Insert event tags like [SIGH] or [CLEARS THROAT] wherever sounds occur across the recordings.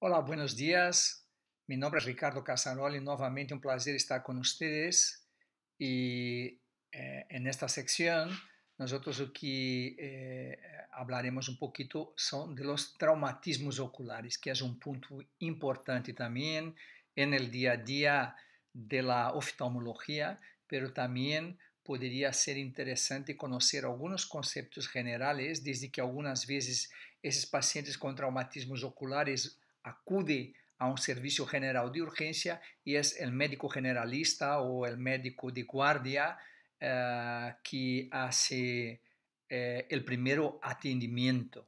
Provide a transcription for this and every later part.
Hola, buenos días. Mi nombre es Ricardo Casanoli. Nuevamente un placer estar con ustedes. Y eh, en esta sección, nosotros aquí eh, hablaremos un poquito son de los traumatismos oculares, que es un punto importante también en el día a día de la oftalmología, pero también podría ser interesante conocer algunos conceptos generales, desde que algunas veces esos pacientes con traumatismos oculares acude a un servicio general de urgencia y es el médico generalista o el médico de guardia eh, que hace eh, el primero atendimiento.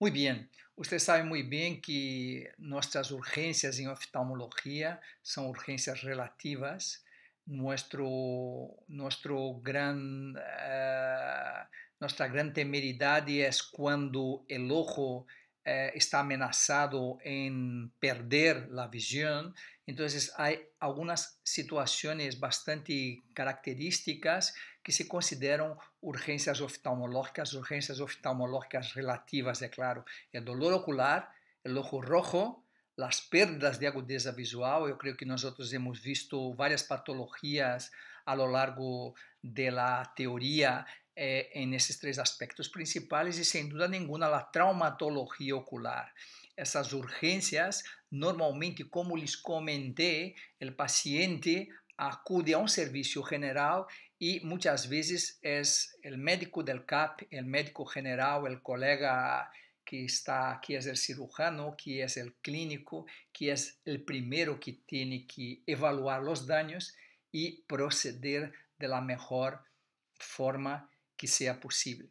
Muy bien, usted sabe muy bien que nuestras urgencias en oftalmología son urgencias relativas. Nuestro, nuestro gran... Eh, Nossa grande temeridade é quando o ojo eh, está ameaçado em perder a visão. Então, há algumas situações bastante características que se consideram urgências oftalmológicas, urgências oftalmológicas relativas, é claro, é dolor ocular, o ojo rojo, as perdas de agudeza visual. Eu creio que nós outros hemos visto várias patologias a lo largo da teoria Eh, en esos tres aspectos principales y sin duda ninguna la traumatología ocular. Esas urgencias, normalmente, como les comenté, el paciente acude a un servicio general y muchas veces es el médico del CAP, el médico general, el colega que está, aquí es el cirujano, que es el clínico, que es el primero que tiene que evaluar los daños y proceder de la mejor forma que seja possível.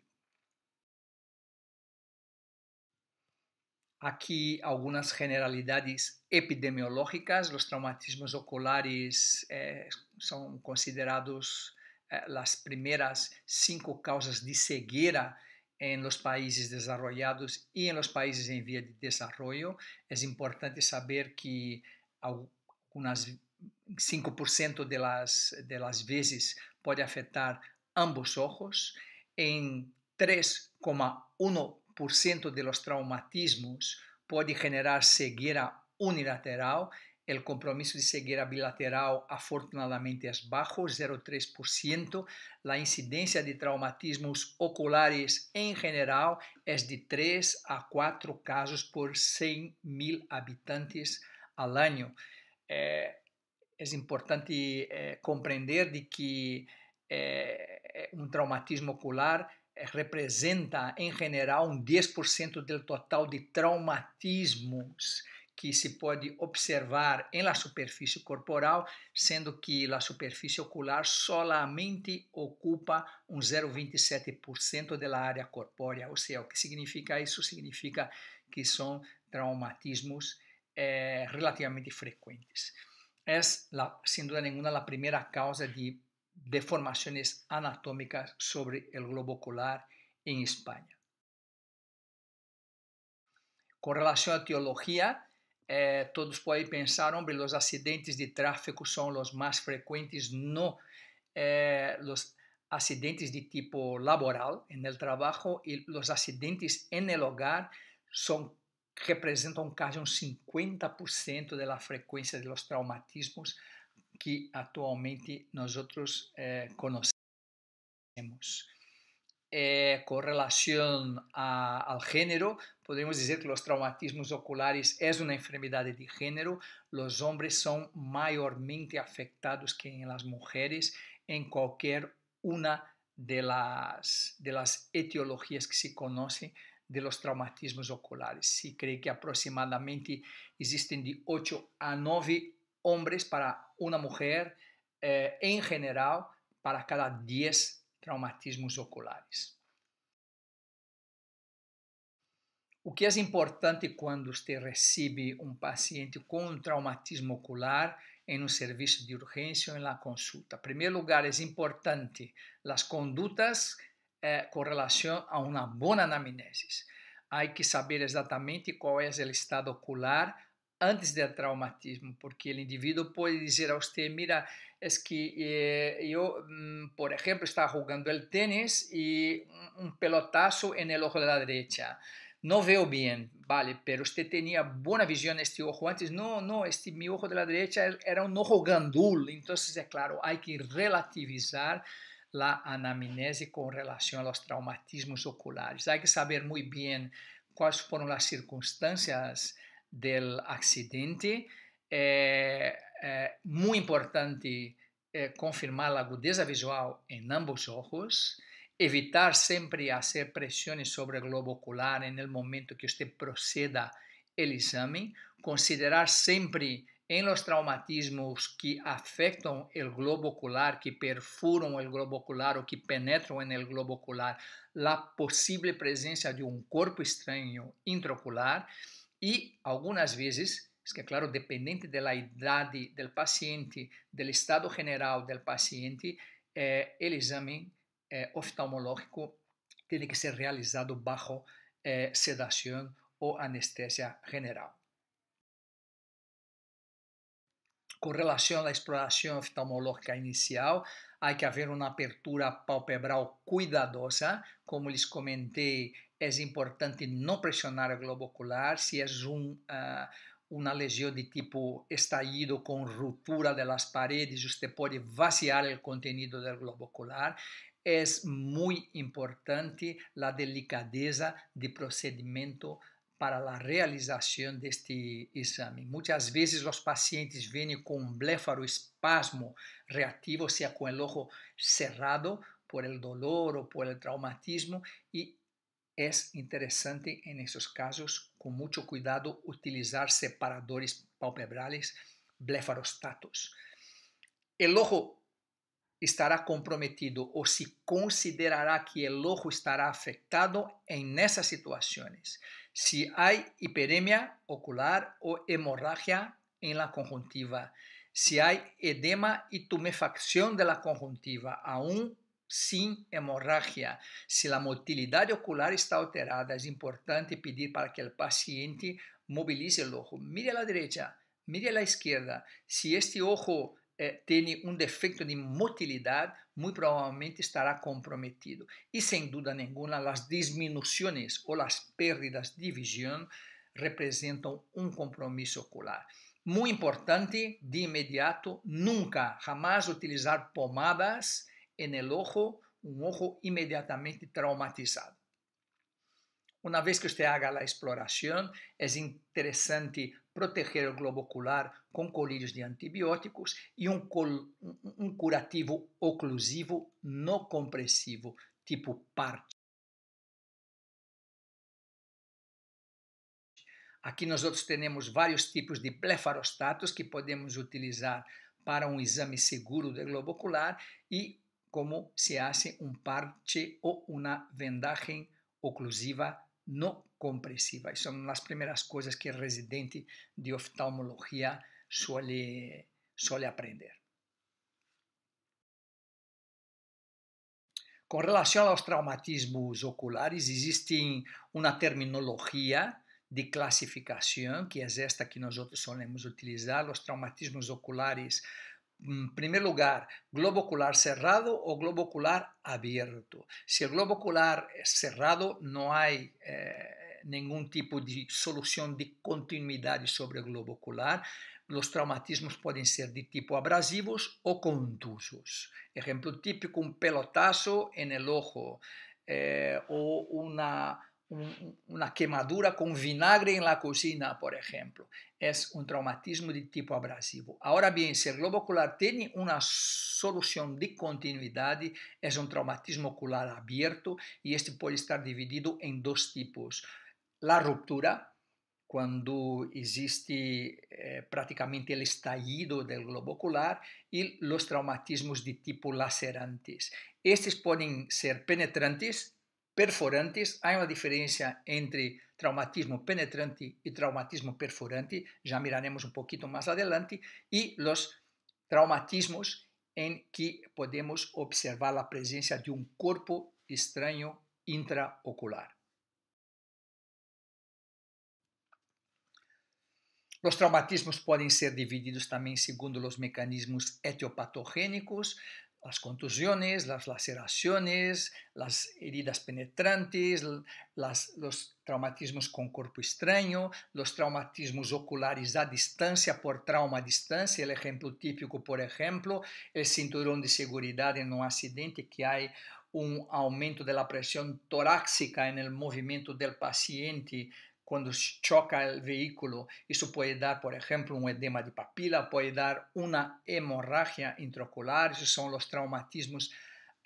Aqui algumas generalidades epidemiológicas. Os traumatismos oculares eh, considerados eh, primeiras cinco causas de cegueira em los países desarrollados e em los países em vía de desarrollo. É importante saber que algunas 5% de las, de las vezes pode afetar ambos ojos en 3,1% de los traumatismos puede generar ceguera unilateral. El compromiso de ceguera bilateral afortunadamente es bajo, 0,3%. La incidencia de traumatismos oculares en general es de 3 a 4 casos por 100 mil habitantes al año. Eh, es importante eh, comprender de que eh, é, um traumatismo ocular é, representa, em geral, um 10% do total de traumatismos que se pode observar em la superfície corporal, sendo que a superfície ocular solamente ocupa um 0,27% da área corpórea. Ou seja, o que significa isso? Significa que são traumatismos é, relativamente frequentes. É, sem dúvida nenhuma, a primeira causa de deformaciones anatómicas sobre el globo ocular en España. Con relación a teología, eh, todos pueden pensar, hombre, los accidentes de tráfico son los más frecuentes, no eh, los accidentes de tipo laboral en el trabajo y los accidentes en el hogar son, representan casi un 50% de la frecuencia de los traumatismos que actualmente nosotros eh, conocemos. Eh, con relación al género, podemos decir que los traumatismos oculares es una enfermedad de género. Los hombres son mayormente afectados que en las mujeres en cualquier una de las, de las etiologías que se conocen de los traumatismos oculares. Se cree que aproximadamente existen de 8 a 9 hombres para una mujer, eh, en general, para cada 10 traumatismos oculares. O que é importante quando você recebe um paciente com um traumatismo ocular em é um serviço de urgência ou uma consulta? Em primeiro lugar, é importante as condutas eh, com relação a uma boa anamnese. Há que saber exatamente qual é o estado ocular antes do traumatismo, porque o indivíduo pode dizer a você, mira, é que eh, eu, mm, por exemplo, estava jogando o tênis e um pelotazo en el ojo de la derecha. Não veo bem, vale, pero usted tinha boa visão neste ojo antes. Não, não, este mi ojo de la derecha er, era um ojo gandul. Então, é claro, hay que relativizar a anamnese com relação aos traumatismos oculares. Hay que saber muito bem quais foram as circunstâncias del accidente, é, é muito importante é, confirmar a agudeza visual em ambos os olhos, evitar sempre fazer pressões sobre o globo ocular no momento que você proceda o exame, considerar sempre em los traumatismos que afetam o globo ocular, que perfuram o globo ocular ou que penetram no globo ocular, a possível presença de um corpo estranho intraocular Y algunas veces, es que claro, dependiente de la edad del paciente, del estado general del paciente, eh, el examen eh, oftalmológico tiene que ser realizado bajo eh, sedación o anestesia general. Com relação à exploração oftalmológica inicial, há que haver uma apertura palpebral cuidadosa. Como lhes comentei, é importante não pressionar o globo ocular se é um, uh, uma lesão de tipo estallido com ruptura das paredes, você pode vaciar o contenido do globo ocular. É muito importante a delicadeza de procedimento para a realização deste exame. Muitas vezes os pacientes vêm com um blefaroespasmo reativo, ou seja, com o ojo cerrado por el dolor ou por el traumatismo e é interessante em esses casos, com muito cuidado, utilizar separadores palpebrais blefarostatos. El ojo estará comprometido ou se considerará que el ojo estará afetado em nessas situações. si hay hiperemia ocular o hemorragia en la conjuntiva, si hay edema y tumefacción de la conjuntiva, aún sin hemorragia. Si la motilidad ocular está alterada, es importante pedir para que el paciente movilice el ojo. Mire a la derecha, mire a la izquierda. Si este ojo é, um defeito de motilidade, muito provavelmente estará comprometido. E sem dúvida nenhuma, as diminuições ou as perdas de visão representam um compromisso ocular. Muito importante, de imediato, nunca, jamais utilizar pomadas no el ojo, um ojo imediatamente traumatizado. Uma vez que você haga a exploração, é interessante proteger o globo ocular com colírios de antibióticos e um, col, um curativo oclusivo não compressivo, tipo parte. Aqui nós outros temos vários tipos de blefarostatos que podemos utilizar para um exame seguro do globo ocular e como se hace um parche ou uma vendagem oclusiva no compressiva E são as primeiras coisas que o residente de oftalmologia suele, suele aprender. Com relação aos traumatismos oculares, existe uma terminologia de classificação, que é esta que nós outros solemos utilizar. Os traumatismos oculares en mm, primer lugar, globo ocular cerrado o globo ocular abierto. Si el globo ocular es eh, cerrado, no hay eh, ningún tipo de solución de continuidad sobre el globo ocular. Los traumatismos pueden ser de tipo abrasivos o contusos. Ejemplo típico, un pelotazo en el ojo eh, o una una quemadura con vinagre en la cocina, por ejemplo. Es un traumatismo de tipo abrasivo. Ahora bien, si el globo ocular tiene una solución de continuidad, es un traumatismo ocular abierto y este puede estar dividido en dos tipos. La ruptura, cuando existe eh, prácticamente el estallido del globo ocular y los traumatismos de tipo lacerantes. Estos pueden ser penetrantes, perforantes. Há uma diferença entre traumatismo penetrante e traumatismo perforante, já miraremos um pouquinho mais adelante, e os traumatismos em que podemos observar a presença de um corpo estranho intraocular. Os traumatismos podem ser divididos também segundo os mecanismos etiopatogênicos. las contusiones, las laceraciones, las heridas penetrantes, los traumatismos con cuerpo extraño, los traumatismos oculares a distancia por trauma a distancia, el ejemplo típico, por ejemplo, el cinturón de seguridad en un accidente que hay un aumento de la presión torácica en el movimiento del paciente cuando choca el vehículo, eso puede dar, por ejemplo, un edema de papila, puede dar una hemorragia intraocular, esos son los traumatismos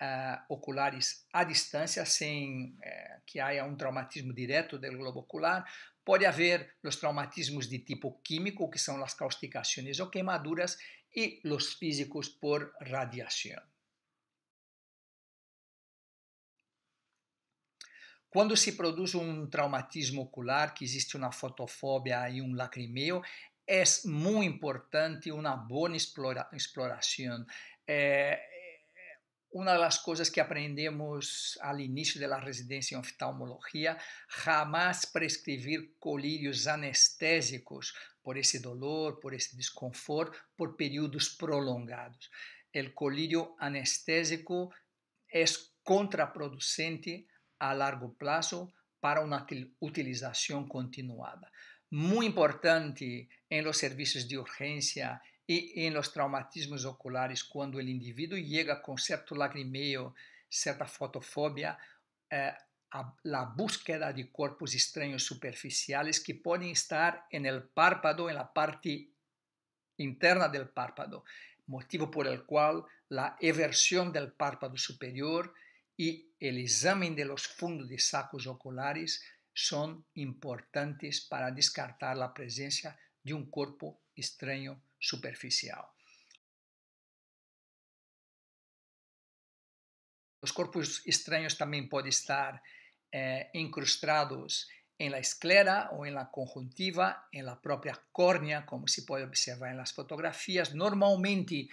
uh, oculares a distância, sem eh, que haja um traumatismo direto do globo ocular. Pode haver os traumatismos de tipo químico, que são as causticações ou queimaduras, e os físicos por radiação. Quando se produz um traumatismo ocular, que existe uma fotofobia e um lacrimeo, é muito importante uma boa exploração. É, é, uma das coisas que aprendemos ao início da residência em oftalmologia, jamais prescrever colírios anestésicos por esse dolor, por esse desconforto, por períodos prolongados. O colírio anestésico é contraproducente a largo plazo para una utilización continuada. Muy importante en los servicios de urgencia y en los traumatismos oculares cuando el individuo llega con cierto lagrimeo, cierta fotofobia, eh, la búsqueda de cuerpos extraños superficiales que pueden estar en el párpado, en la parte interna del párpado, motivo por el cual la eversión del párpado superior E o exame de los fundos de sacos oculares são importantes para descartar a presença de um corpo estranho superficial. Os corpos estranhos também podem estar eh, incrustados em la esclera ou em la conjuntiva, em la própria córnea, como se pode observar em las fotografias. Normalmente,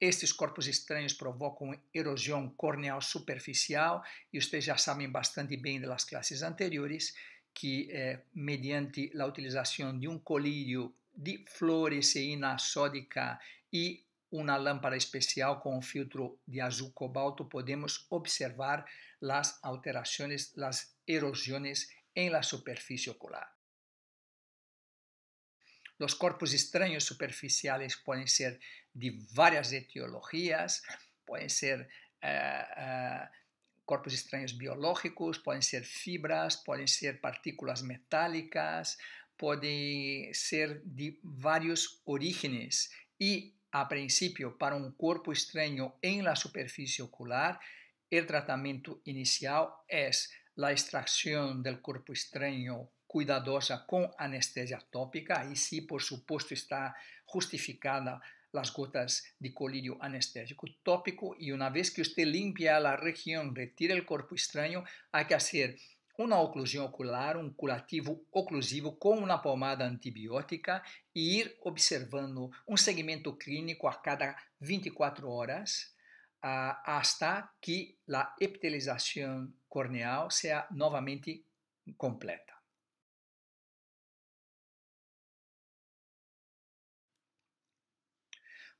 estes corpos estranhos provocam erosão corneal superficial e vocês já sabem bastante bem das classes anteriores que, eh, mediante a utilização de um colírio de fluoresceína sódica e uma lâmpada especial com um filtro de azul cobalto, podemos observar as alterações, as erosões em la superfície ocular. Los cuerpos extraños superficiales pueden ser de varias etiologías, pueden ser eh, eh, cuerpos extraños biológicos, pueden ser fibras, pueden ser partículas metálicas, pueden ser de varios orígenes y a principio para un cuerpo extraño en la superficie ocular, el tratamiento inicial es la extracción del cuerpo extraño cuidadosa com anestesia tópica, e se, por suposto, está justificada as gotas de colírio anestésico tópico e uma vez que você limpia a região, retira o corpo estranho, há que fazer uma oclusão ocular, um curativo oclusivo com uma pomada antibiótica e ir observando um segmento clínico a cada 24 horas, hasta que a epitelização corneal seja novamente completa.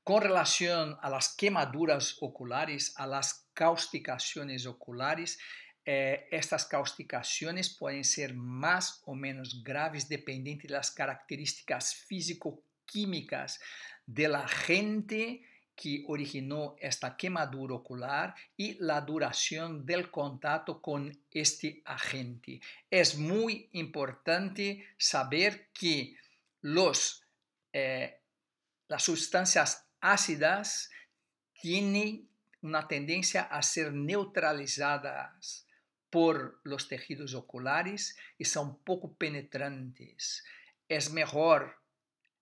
con relación a las quemaduras oculares, a las causticaciones oculares, eh, estas causticaciones pueden ser más o menos graves dependiendo de las características físico-químicas de la gente que originó esta quemadura ocular y la duración del contacto con este agente. Es muy importante saber que los, eh, las sustancias ácidas tienen una tendencia a ser neutralizadas por los tejidos oculares y son poco penetrantes. Es mejor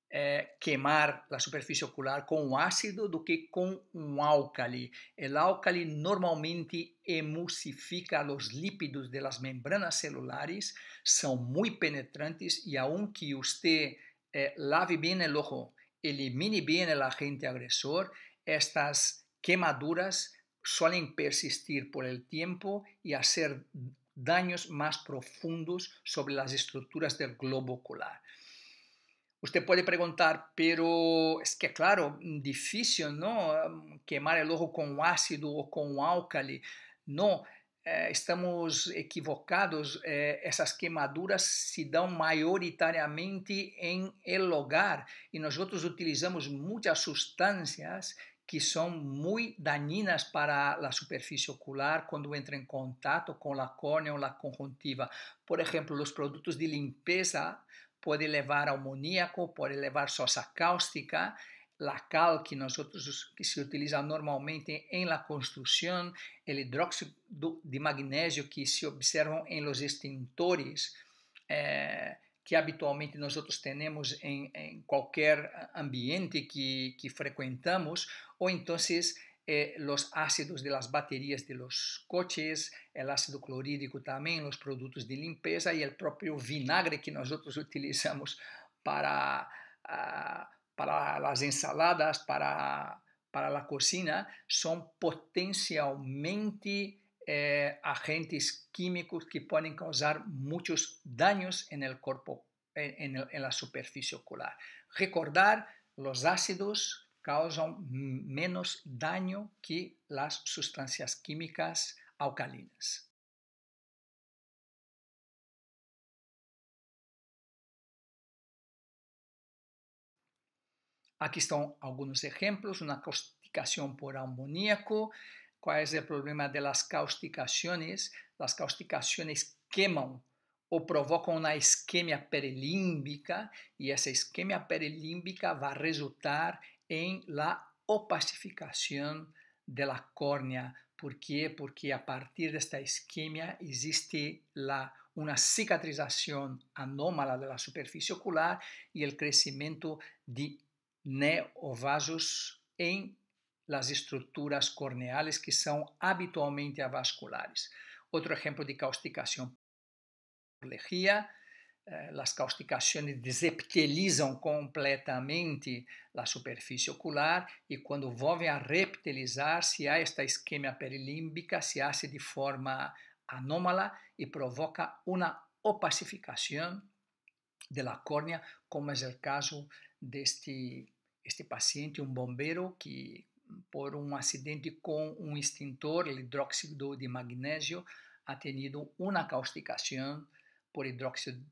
eh, quemar la superficie ocular con un ácido do que con un álcali. El álcali normalmente emulsifica los lípidos de las membranas celulares, son muy penetrantes y aunque usted eh, lave bien el ojo elimine bien el agente agresor, estas quemaduras suelen persistir por el tiempo y hacer daños más profundos sobre las estructuras del globo ocular. Usted puede preguntar, pero es que claro, difícil, ¿no? Quemar el ojo con ácido o con álcali. No, É, estamos equivocados, é, essas queimaduras se dão maioritariamente em el hogar e nós outros utilizamos muitas substâncias que são muito dañinas para a superfície ocular quando entra em contato com a córnea ou a conjuntiva. Por exemplo, os produtos de limpeza podem levar a amoníaco, podem levar sosa cáustica, la cal que nosotros que se utiliza normalmente em la construção o hidróxido de magnésio que se observam em los extintores eh, que habitualmente nós outros en, em qualquer ambiente que, que, frequentamos ou então eh, los ácidos de las baterías de los coches, el ácido clorhídrico también, los productos de limpieza y el propio vinagre que nosotros utilizamos para... Uh, para las ensaladas, para, la cocina, son potencialmente eh, agentes químicos que pueden causar muchos daños en el cuerpo, en la superficie ocular. Recordar, los ácidos causan menos daño que las sustancias químicas alcalinas. Aquí están algunos ejemplos, una causticación por amoníaco, cuál es el problema de las causticaciones. Las causticaciones queman o provocan una isquemia perilímbica y esa isquemia perilímbica va a resultar en la opacificación de la córnea. ¿Por qué? Porque a partir de esta isquemia existe una cicatrización anómala de la superficie ocular y el crecimiento de neovasos em as estruturas corneales que são habitualmente avasculares. Outro exemplo de causticação por eh, lejía, as causticações desepitelizam completamente a superfície ocular e quando volvem a reptilizar, se há esta isquemia perilímbica, se hace de forma anómala e provoca uma opacificação la córnea, como é o caso deste este paciente, um bombeiro que por um acidente com um extintor, hidróxido de magnésio, ha tenido uma causticação por hidróxido,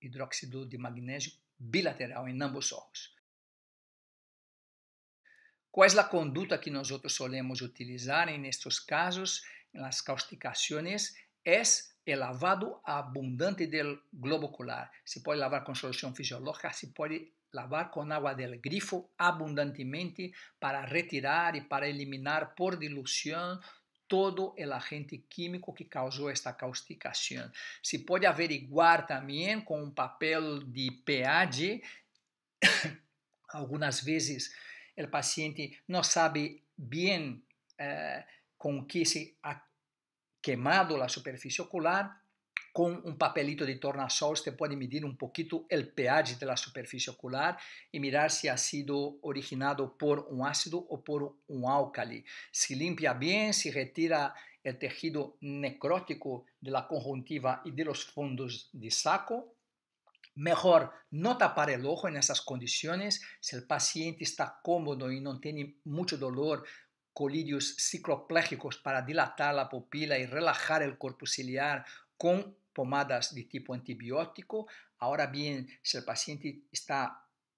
hidróxido de magnésio bilateral em ambos olhos. Qual é a conduta que nós solemos utilizar em estes casos, nas causticações? É o lavado abundante do globo ocular. Se pode lavar com solução fisiológica, se pode lavar con agua del grifo abundantemente para retirar y para eliminar por dilución todo el agente químico que causó esta causticación. Se puede averiguar también con un papel de pH. [COUGHS] Algunas veces el paciente no sabe bien eh, con qué se ha quemado la superficie ocular con un papelito de tornasol se puede medir un poquito el pH de la superficie ocular y mirar si ha sido originado por un ácido o por un álcali. Si limpia bien, si retira el tejido necrótico de la conjuntiva y de los fondos de saco. Mejor no tapar el ojo en esas condiciones. Si el paciente está cómodo y no tiene mucho dolor, colirios ciclopléjicos para dilatar la pupila y relajar el corpus ciliar con pomadas de tipo antibiótico. Ahora bien, si el paciente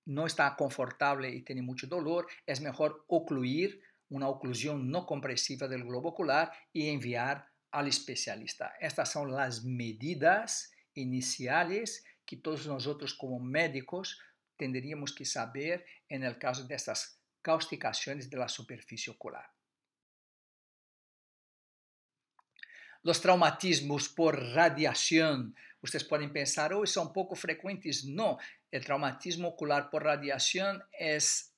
no está confortable y tiene mucho dolor, es mejor ocluir una oclusión no compresiva del globo ocular y enviar al especialista. Estas son las medidas iniciales que todos nosotros como médicos tendríamos que saber en el caso de estas causticaciones de la superficie ocular. Los traumatismos por radiación, ustedes pueden pensar, hoy oh, son poco frecuentes. No, el traumatismo ocular por radiación es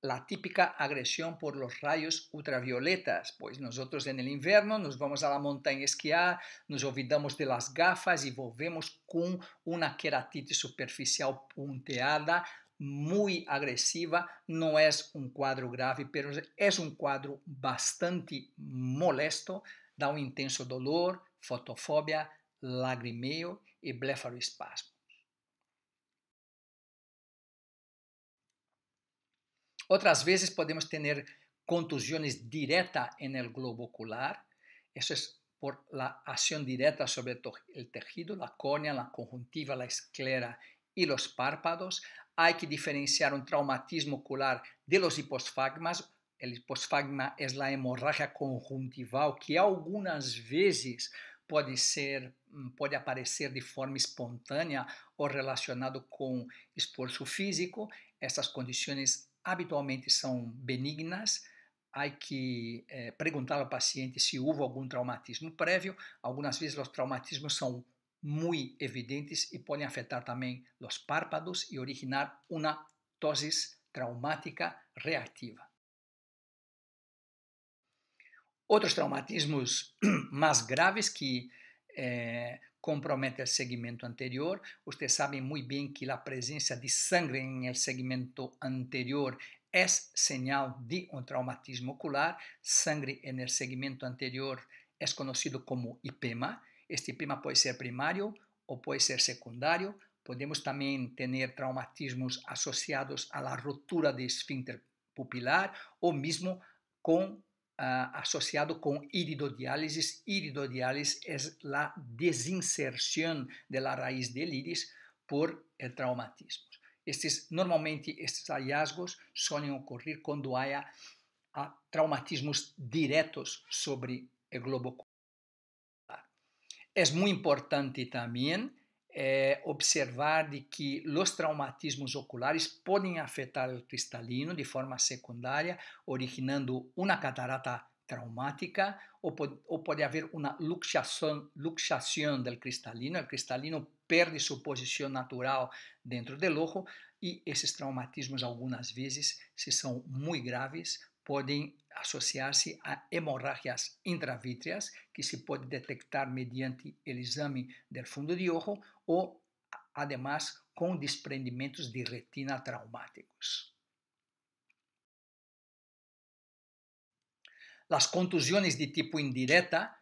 la típica agresión por los rayos ultravioletas, pues nosotros en el invierno nos vamos a la montaña a esquiar, nos olvidamos de las gafas y volvemos con una queratitis superficial punteada muy agresiva. No es un cuadro grave, pero es un cuadro bastante molesto da un um intenso dolor, fotofobia, lagrimeo y e blefarospasmos. Otras veces podemos tener contusiones directas en el globo ocular. Eso es por la acción directa sobre el tejido, la córnea, la conjuntiva, la esclera y los párpados. Hay que diferenciar un traumatismo ocular de los hiposfagmas, O pós-fagma é a hemorragia conjuntival, que algumas vezes pode ser mm, pode aparecer de forma espontânea ou relacionado com esforço físico. Essas condições habitualmente são benignas. Há que eh, perguntar ao paciente se houve algum traumatismo prévio. Algumas vezes os traumatismos são muito evidentes e podem afetar também os párpados e originar uma tosis traumática reativa. Outros traumatismos [CLEARS THROAT] mais graves que é, comprometem o segmento anterior, vocês sabem muito bem que a presença de sangue em segmento anterior é sinal de um traumatismo ocular. Sangue no segmento anterior é conhecido como IPEMA. Este IPEMA pode ser primário ou pode ser secundário. Podemos também ter traumatismos associados à ruptura de esfíncter pupilar ou mesmo com ah, associado com iridodiálise. Iridodiálise é a desinserção da raiz do del iris por el eh, traumatismo. Estes, normalmente, estes hallazgos solem ocorrer quando há, há ah, traumatismos diretos sobre o globo ocular. É muito importante também é, observar de que os traumatismos oculares podem afetar o cristalino de forma secundária, originando uma catarata traumática ou pode, ou pode haver uma luxação, do cristalino. O cristalino perde sua posição natural dentro do ojo e esses traumatismos, algumas vezes, se são muito graves, pueden asociarse a hemorragias intravítreas, que se puede detectar mediante el examen del fondo de ojo o además, con desprendimientos de retina traumáticos. Las contusiones de tipo indirecta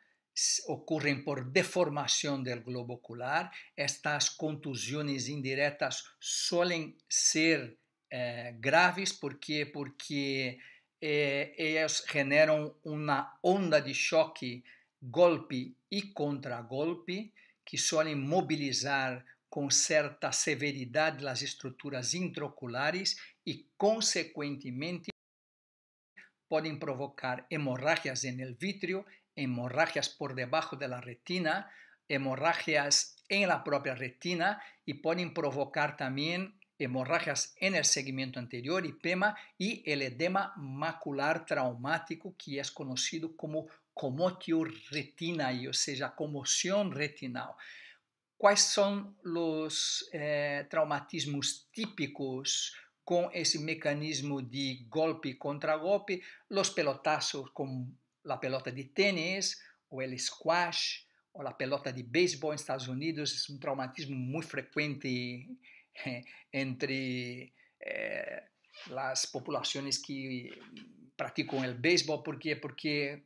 ocurren por deformación del globo ocular. Estas contusiones indirectas suelen ser eh, graves porque, porque eles generam uma onda de choque, golpe e contragolpe que solem mobilizar com certa severidade as estruturas intraoculares e, consequentemente, podem provocar hemorragias no vítreo, hemorragias por debaixo da retina, hemorragias em la própria retina e podem provocar também hemorragias en el segmento anterior, pema y el edema macular traumático, que es conocido como comotio comotioretina, o sea, conmoción retinal. ¿Cuáles son los eh, traumatismos típicos com esse mecanismo de golpe contra golpe, os pelotazos como a pelota de tênis, ou el squash, ou a pelota de beisebol em Estados Unidos, é um traumatismo muito frequente [LAUGHS] entre eh, las poblaciones que practican el béisbol. Porque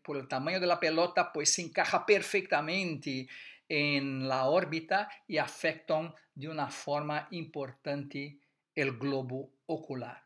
por el tamaño de la pelota, pues se encaja perfectamente en la órbita y afectan de una forma importante el globo ocular.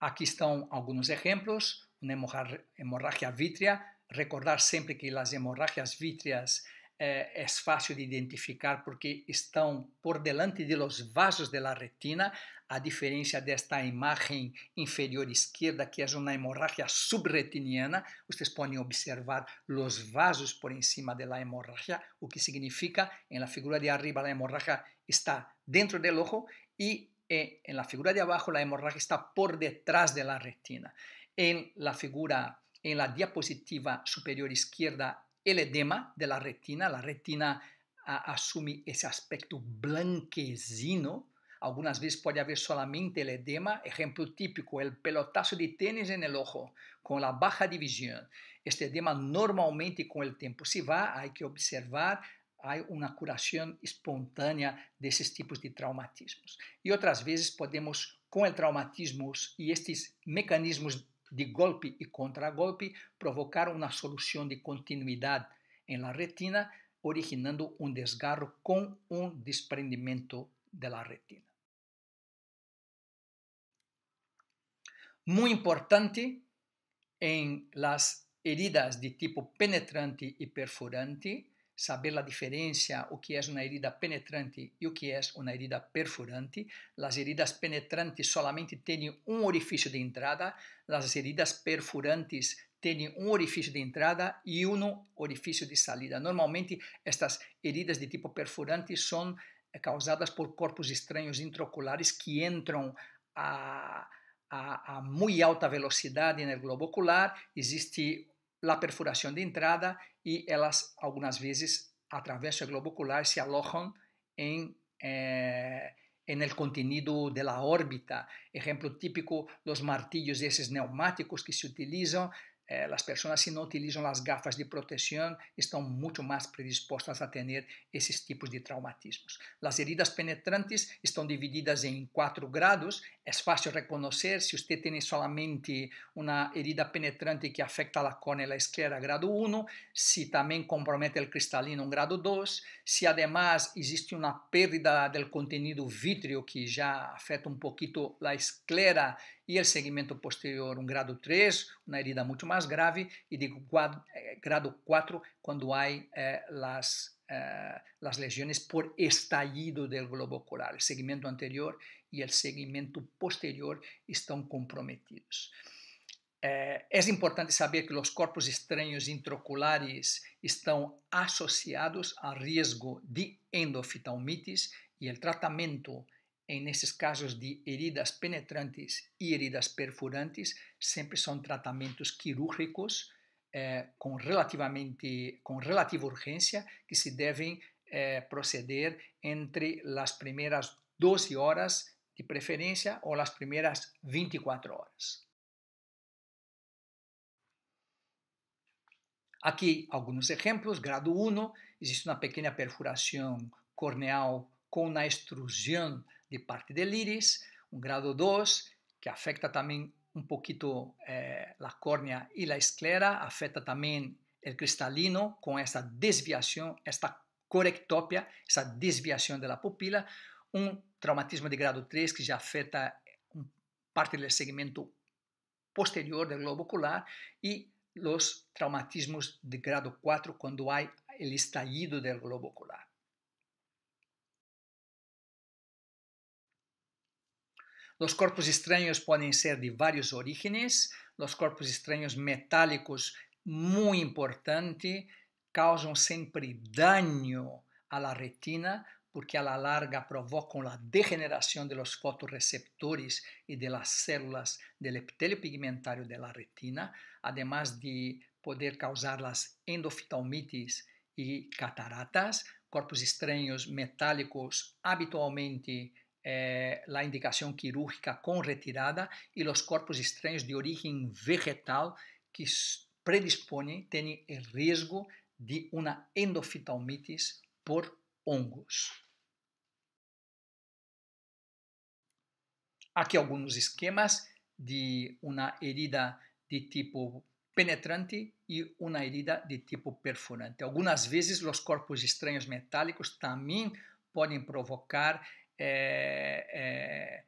Aquí están algunos ejemplos. Una hemorragia, hemorragia vítrea. Recordar siempre que las hemorragias vítreas eh, es fácil de identificar porque están por delante de los vasos de la retina, a diferencia de esta imagen inferior izquierda, que es una hemorragia subretiniana, ustedes pueden observar los vasos por encima de la hemorragia, lo que significa, en la figura de arriba, la hemorragia está dentro del ojo y eh, en la figura de abajo, la hemorragia está por detrás de la retina. En la figura, en la diapositiva superior izquierda, el edema de la retina. La retina assume esse aspecto blanquezino. Algumas vezes pode haver solamente o edema. Exemplo típico, o pelotazo de tênis en el ojo, com a baja divisão. Este edema normalmente com o tempo se vai, há que observar há uma curação espontânea desses tipos de traumatismos. E outras vezes podemos, com o traumatismo e estes mecanismos de golpe y contragolpe provocaron una solución de continuidad en la retina, originando un desgarro con un desprendimiento de la retina. Muy importante en las heridas de tipo penetrante y perforante, saber a diferença o que é uma herida penetrante e o que é uma herida perfurante. As heridas penetrantes solamente têm um orifício de entrada, as heridas perfurantes têm um orifício de entrada e um orifício de saída. Normalmente, estas heridas de tipo perfurante são eh, causadas por corpos estranhos intraoculares que entram a, a, a muito alta velocidade no globo ocular. Existe la perfuração de entrada e elas algumas vezes através do globo ocular se alojam em eh, el contenido de la órbita. Ejemplo típico, dos martillos esses esos neumáticos que se utilizam Eh, las personas si no utilizan las gafas de protección están mucho más predispuestas a tener esos tipos de traumatismos. Las heridas penetrantes están divididas en cuatro grados. Es fácil reconocer si usted tiene solamente una herida penetrante que afecta la córnea y la esclera grado 1, si también compromete el cristalino grado 2, si además existe una pérdida del contenido vítreo que ya afecta un poquito la esclera e o segmento posterior um grado 3, uma herida muito mais grave, e de eh, grado 4 quando há eh, as eh, por estallido del globo ocular o segmento anterior e o segmento posterior estão comprometidos. é importante saber que os corpos estranhos intraoculares estão associados a risco de endofitalmites e o tratamento em nesses casos de heridas penetrantes e heridas perfurantes, sempre são tratamentos quirúrgicos é, com, relativamente, com relativa urgência que se devem é, proceder entre as primeiras 12 horas de preferência ou as primeiras 24 horas. Aqui alguns exemplos. Grado 1, existe uma pequena perfuração corneal com uma extrusão de parte del iris, un grado 2 que afecta también un poquito eh, la córnea y la esclera, afecta también el cristalino con esta desviación, esta corectopia, esa desviación de la pupila, un traumatismo de grado 3 que ya afecta parte del segmento posterior del globo ocular y los traumatismos de grado 4 cuando hay el estallido del globo ocular. Los corpos estranhos podem ser de vários orígenes. Los corpos estranhos metálicos, muito importante, causam sempre dano à la retina porque a la larga provocam a degeneração de los fotoreceptores e de las células del epitelio pigmentario de la retina, además de poder causar las endoftalmites e cataratas. Corpos estranhos metálicos habitualmente eh, a indicação quirúrgica com retirada e os corpos estranhos de origem vegetal que predispõem, têm o risco de uma endofitalmitis por hongos. Aqui alguns esquemas de uma herida de tipo penetrante e uma herida de tipo perfurante. Algumas vezes, os corpos estranhos metálicos também podem provocar é, é,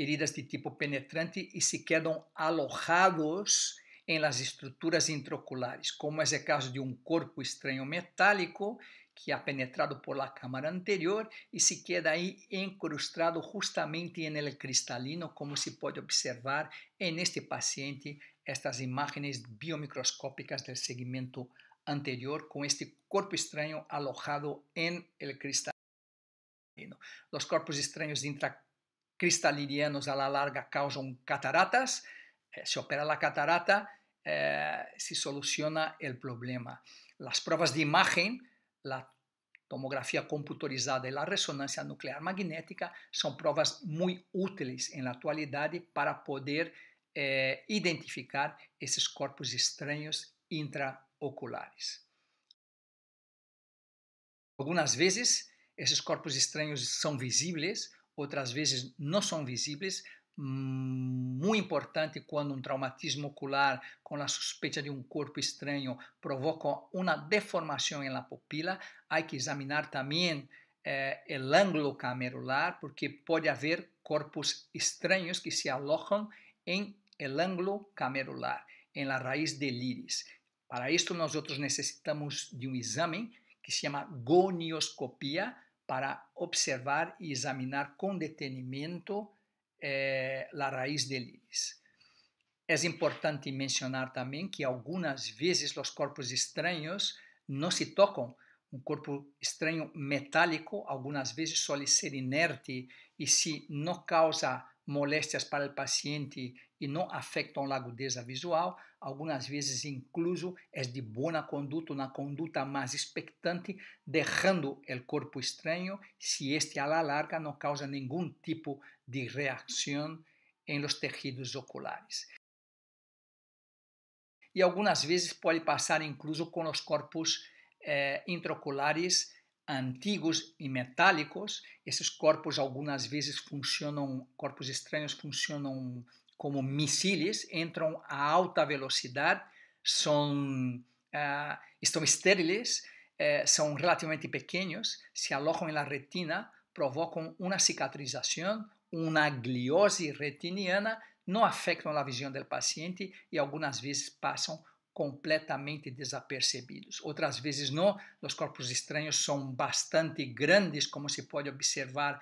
heridas de tipo penetrante e se quedam alojados em las estruturas intraoculares, como é o caso de um corpo estranho metálico que é penetrado por la cámara anterior e se queda aí encrustado justamente en el cristalino, como se pode observar en este paciente estas imagens biomicroscópicas del segmento anterior com este corpo estranho alojado en el cristalino os Los corpos extraños intracristalinianos a la larga causan cataratas. Eh, se opera la catarata, eh, se soluciona el problema. Las pruebas de imagen, la tomografia computadorizada e a ressonância nuclear magnética são provas muito úteis na atualidade para poder eh, identificar esses corpos estranhos intraoculares. Algumas vezes, esses corpos estranhos são visíveis, outras vezes não são visíveis. Muito importante quando um traumatismo ocular com a suspeita de um corpo estranho provoca uma deformação na pupila, há que examinar também eh, o ângulo camerular, porque pode haver corpos estranhos que se alojam em el ângulo camerular, em la raiz del íris. Para isto, nós necessitamos de um exame que se chama gonioscopia, para observar e examinar com detenimento eh, a raiz deles. É importante mencionar também que algumas vezes os corpos estranhos não se tocam. Um corpo estranho metálico, algumas vezes, suele ser inerte e se não causa moléstias para o paciente e não afetam a agudeza visual, algumas vezes incluso é de boa conduta, na conduta mais expectante, derrando o corpo estranho, se este a la larga não causa nenhum tipo de reação em los tecidos oculares. E algumas vezes pode passar incluso com os corpos eh, intraoculares antigos e metálicos. Esses corpos algumas vezes funcionam, corpos estranhos funcionam como mísseis entram a alta velocidade, são, uh, estão estéreis, uh, eh, são relativamente pequenos, se alojam na retina, provocam uma cicatrização, uma gliose retiniana, não afetam a visão do paciente e algumas vezes passam completamente desapercebidos. Outras vezes não, os corpos estranhos são bastante grandes, como se pode observar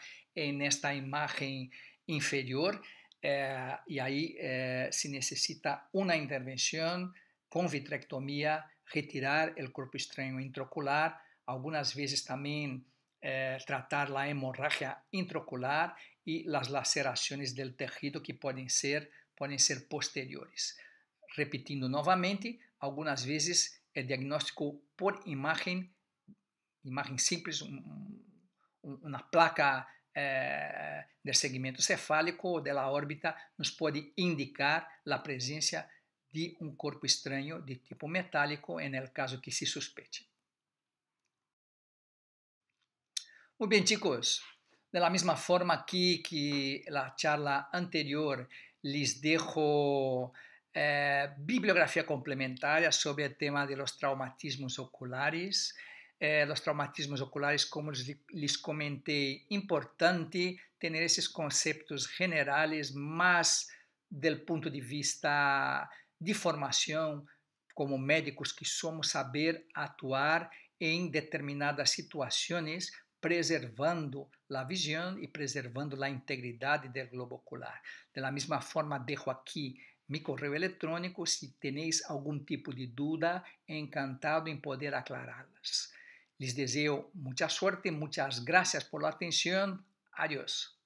nesta imagem inferior. Eh, y ahí eh, se necesita una intervención con vitrectomía, retirar el cuerpo extraño intraocular, algunas veces también eh, tratar la hemorragia intraocular y las laceraciones del tejido que pueden ser, pueden ser posteriores. repitiendo nuevamente, algunas veces el diagnóstico por imagen, imagen simple, una placa eh, del segmento cefálico ou da órbita nos pode indicar a presença de um corpo estranho de tipo metálico, no el caso que se suspeite. Muito bem, chicos. Da mesma forma aqui que na charla anterior, lhes deixo eh, bibliografia complementar sobre o tema de los traumatismos oculares eh, los traumatismos oculares, como les comenté, importante tener esses conceitos generales, mas del ponto de vista de formação, como médicos que somos, saber atuar em determinadas situações, preservando a visão e preservando a integridade do globo ocular. Da mesma forma, deixo aqui mi correo eletrônico se si tenéis algum tipo de dúvida, encantado em poder aclará-las. Les deseo mucha suerte, muchas gracias por la atención. Adiós.